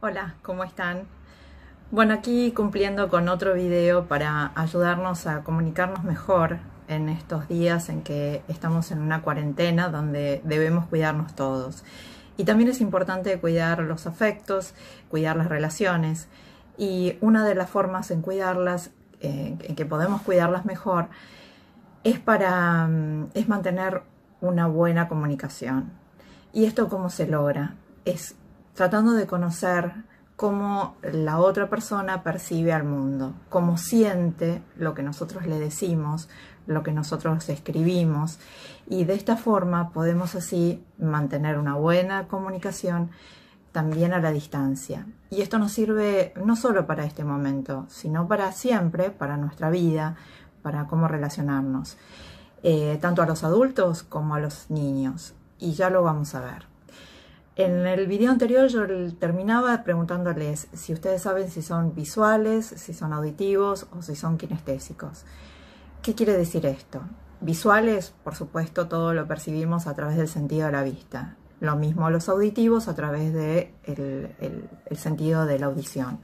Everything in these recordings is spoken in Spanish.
Hola, ¿cómo están? Bueno, aquí cumpliendo con otro video para ayudarnos a comunicarnos mejor en estos días en que estamos en una cuarentena donde debemos cuidarnos todos. Y también es importante cuidar los afectos, cuidar las relaciones. Y una de las formas en cuidarlas, en que podemos cuidarlas mejor, es para mm, es mantener una buena comunicación. ¿Y esto cómo se logra? Es tratando de conocer cómo la otra persona percibe al mundo, cómo siente lo que nosotros le decimos, lo que nosotros escribimos y de esta forma podemos así mantener una buena comunicación también a la distancia. Y esto nos sirve no solo para este momento, sino para siempre, para nuestra vida, para cómo relacionarnos, eh, tanto a los adultos como a los niños. Y ya lo vamos a ver. En el video anterior yo terminaba preguntándoles si ustedes saben si son visuales, si son auditivos o si son kinestésicos. ¿Qué quiere decir esto? Visuales, por supuesto, todo lo percibimos a través del sentido de la vista. Lo mismo los auditivos a través del de el, sentido de la audición.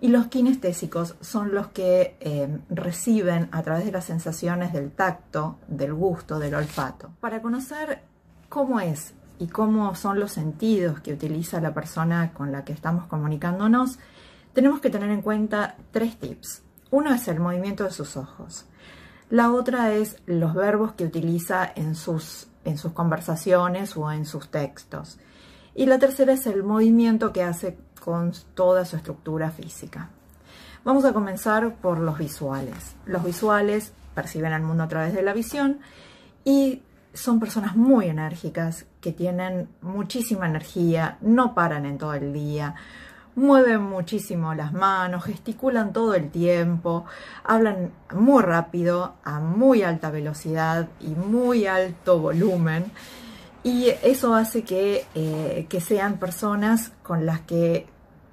Y los kinestésicos son los que eh, reciben a través de las sensaciones del tacto, del gusto, del olfato. Para conocer cómo es y cómo son los sentidos que utiliza la persona con la que estamos comunicándonos, tenemos que tener en cuenta tres tips. Uno es el movimiento de sus ojos. La otra es los verbos que utiliza en sus, en sus conversaciones o en sus textos. Y la tercera es el movimiento que hace con toda su estructura física. Vamos a comenzar por los visuales. Los visuales perciben al mundo a través de la visión y son personas muy enérgicas, que tienen muchísima energía, no paran en todo el día, mueven muchísimo las manos, gesticulan todo el tiempo, hablan muy rápido, a muy alta velocidad y muy alto volumen. Y eso hace que, eh, sean personas con las que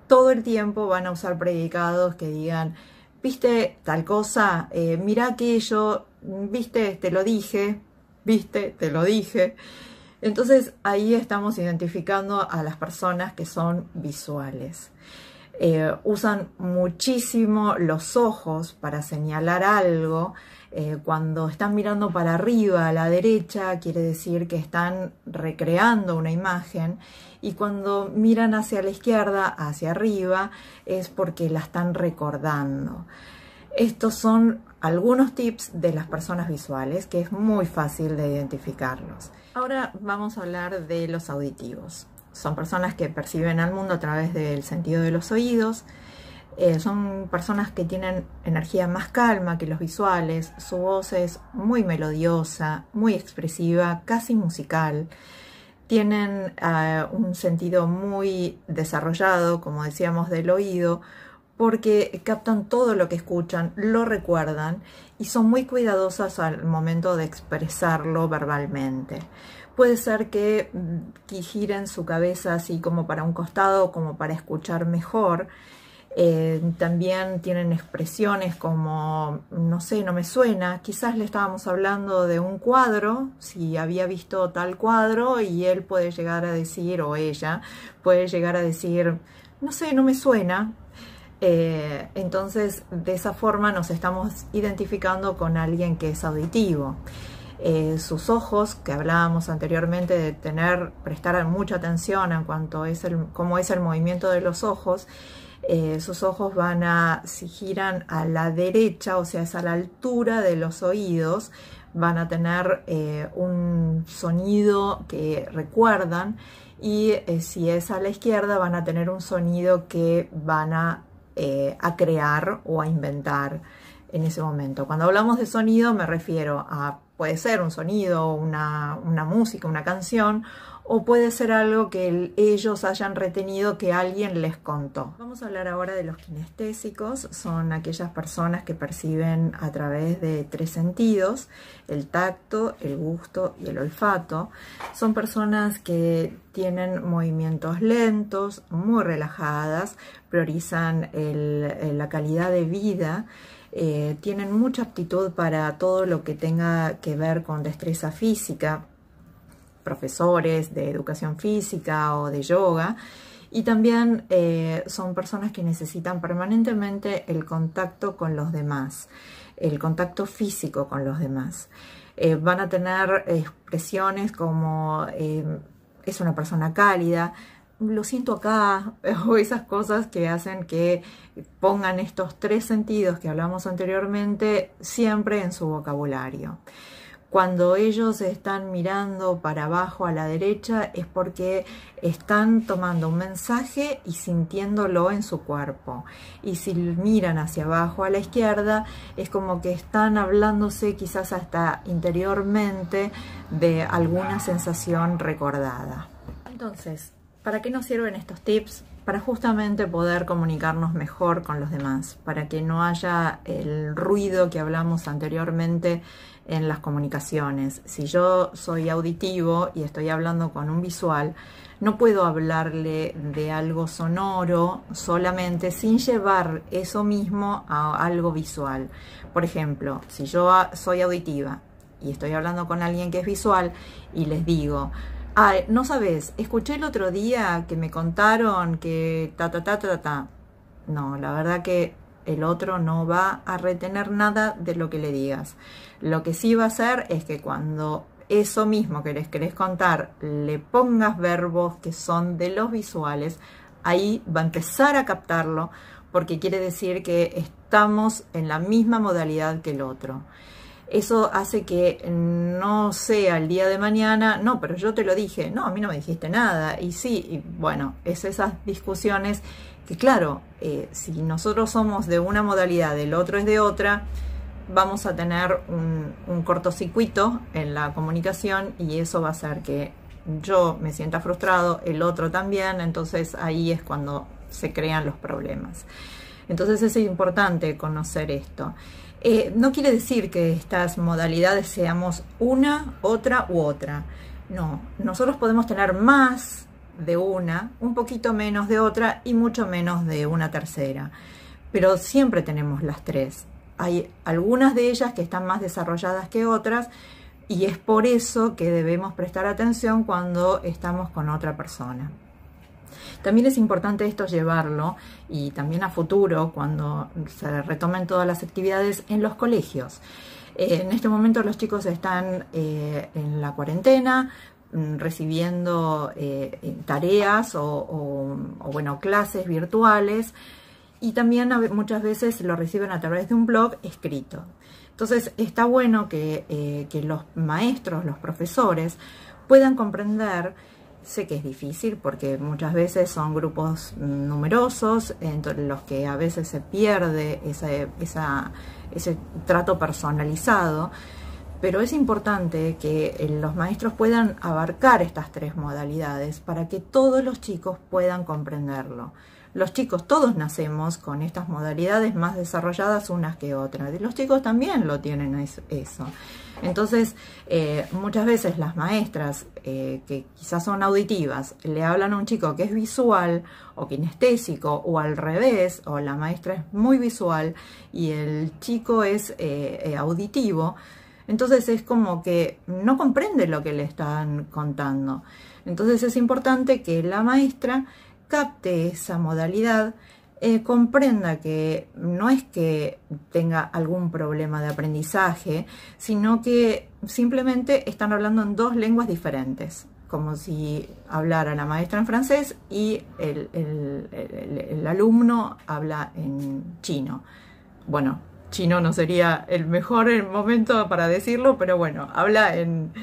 todo el tiempo van a usar predicados que digan, viste tal cosa, eh, mira aquello, viste, te lo dije, viste, te lo dije. Entonces ahí estamos identificando a las personas que son visuales. Eh, usan muchísimo los ojos para señalar algo. Eh, cuando están mirando para arriba, a la derecha, quiere decir que están recreando una imagen. Y cuando miran hacia la izquierda, hacia arriba, es porque la están recordando. Estos son algunos tips de las personas visuales que es muy fácil de identificarlos. Ahora vamos a hablar de los auditivos. Son personas que perciben al mundo a través del sentido de los oídos. Eh, son personas que tienen energía más calma que los visuales. Su voz es muy melodiosa, muy expresiva, casi musical. Tienen eh, un sentido muy desarrollado, como decíamos, del oído, porque captan todo lo que escuchan, lo recuerdan y son muy cuidadosas al momento de expresarlo verbalmente. Puede ser que, mm, giren su cabeza así como para un costado, como para escuchar mejor. Eh, también tienen expresiones como, no sé, no me suena. Quizás le estábamos hablando de un cuadro, si había visto tal cuadro y él puede llegar a decir, o ella, puede llegar a decir, no sé, no me suena. Eh, entonces, de esa forma nos estamos identificando con alguien que es auditivo. Eh, sus ojos, que hablábamos anteriormente de tener, prestar mucha atención en cuanto es el, cómo es el movimiento de los ojos, eh, sus ojos van a, si giran a la derecha, o sea, es a la altura de los oídos, van a tener un sonido que recuerdan y si es a la izquierda van a tener un sonido que van a eh, a crear o a inventar en ese momento. Cuando hablamos de sonido me refiero a Puede ser un sonido, una, música, una canción, o puede ser algo que ellos hayan retenido que alguien les contó. Vamos a hablar ahora de los kinestésicos, son aquellas personas que perciben a través de tres sentidos, el tacto, el gusto y el olfato. Son personas que tienen movimientos lentos, muy relajadas, priorizan la calidad de vida eh, tienen mucha aptitud para todo lo que tenga que ver con destreza física, profesores de educación física o de yoga. Y también eh, son personas que necesitan permanentemente el contacto con los demás, el contacto físico con los demás. Eh, van a tener expresiones como es una persona cálida, lo siento acá, o esas cosas que hacen que pongan estos tres sentidos que hablamos anteriormente siempre en su vocabulario. Cuando ellos están mirando para abajo a la derecha es porque están tomando un mensaje y sintiéndolo en su cuerpo. Y si miran hacia abajo a la izquierda es como que están hablándose quizás hasta interiormente de alguna sensación recordada. Entonces, ¿Para qué nos sirven estos tips? Para justamente poder comunicarnos mejor con los demás, para que no haya el ruido que hablamos anteriormente en las comunicaciones. Si yo soy auditivo y estoy hablando con un visual, no puedo hablarle de algo sonoro solamente sin llevar eso mismo a algo visual. Por ejemplo, si yo soy auditiva y estoy hablando con alguien que es visual y les digo, no sabes, escuché el otro día que me contaron que ta ta ta ta ta. No, la verdad que el otro no va a retener nada de lo que le digas. Lo que sí va a hacer es que cuando eso mismo que les querés contar le pongas verbos que son de los visuales, ahí va a empezar a captarlo porque quiere decir que estamos en la misma modalidad que el otro eso hace que no sea el día de mañana, no, pero yo te lo dije, no, a mí no me dijiste nada, y sí, y bueno, es esas discusiones que claro, eh, si nosotros somos de una modalidad, el otro es de otra, vamos a tener un, un cortocircuito en la comunicación y eso va a hacer que yo me sienta frustrado, el otro también, entonces ahí es cuando se crean los problemas. Entonces es importante conocer esto. Eh, no quiere decir que estas modalidades seamos una, otra u otra. No, nosotros podemos tener más de una, un poquito menos de otra y mucho menos de una tercera. Pero siempre tenemos las tres. Hay algunas de ellas que están más desarrolladas que otras y es por eso que debemos prestar atención cuando estamos con otra persona. También es importante esto llevarlo y también a futuro cuando se retomen todas las actividades en los colegios. Eh, en este momento los chicos están eh, en la cuarentena, mm, recibiendo eh, tareas o, bueno, clases virtuales y también muchas veces lo reciben a través de un blog escrito. Entonces está bueno que, que los maestros, los profesores puedan comprender sé que es difícil porque muchas veces son grupos numerosos en los que a veces se pierde ese, ese trato personalizado, pero es importante que eh, los maestros puedan abarcar estas tres modalidades para que todos los chicos puedan comprenderlo. Los chicos todos nacemos con estas modalidades más desarrolladas unas que otras. los chicos también lo tienen eso. Entonces, eh, muchas veces las maestras eh, que quizás son auditivas le hablan a un chico que es visual o kinestésico o al revés, o la maestra es muy visual y el chico es eh, auditivo. Entonces es como que no comprende lo que le están contando. Entonces es importante que la maestra capte esa modalidad, eh, comprenda que no es que tenga algún problema de aprendizaje, sino que simplemente están hablando en dos lenguas diferentes, como si hablara la maestra en francés y el alumno habla en chino. Bueno, chino no sería el mejor momento para decirlo, pero bueno, habla en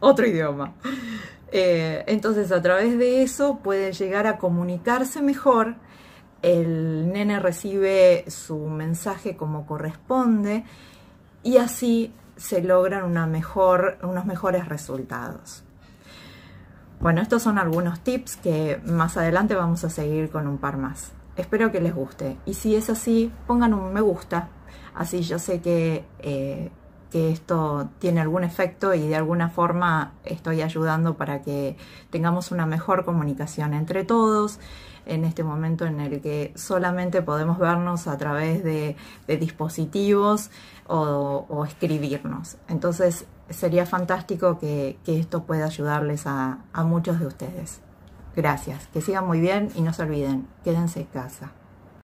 otro idioma. Eh, entonces a través de eso pueden llegar a comunicarse mejor, el nene recibe su mensaje como corresponde y así se logran una mejor, unos mejores resultados. Bueno, estos son algunos tips que más adelante vamos a seguir con un par más. Espero que les guste y si es así, pongan un me gusta, así yo sé que... Eh, que esto tiene algún efecto y de alguna forma estoy ayudando para que tengamos una mejor comunicación entre todos en este momento en el que solamente podemos vernos a través de, dispositivos o, escribirnos. Entonces sería fantástico que, esto pueda ayudarles a, a muchos de ustedes. Gracias, que sigan muy bien y no se olviden, quédense en casa.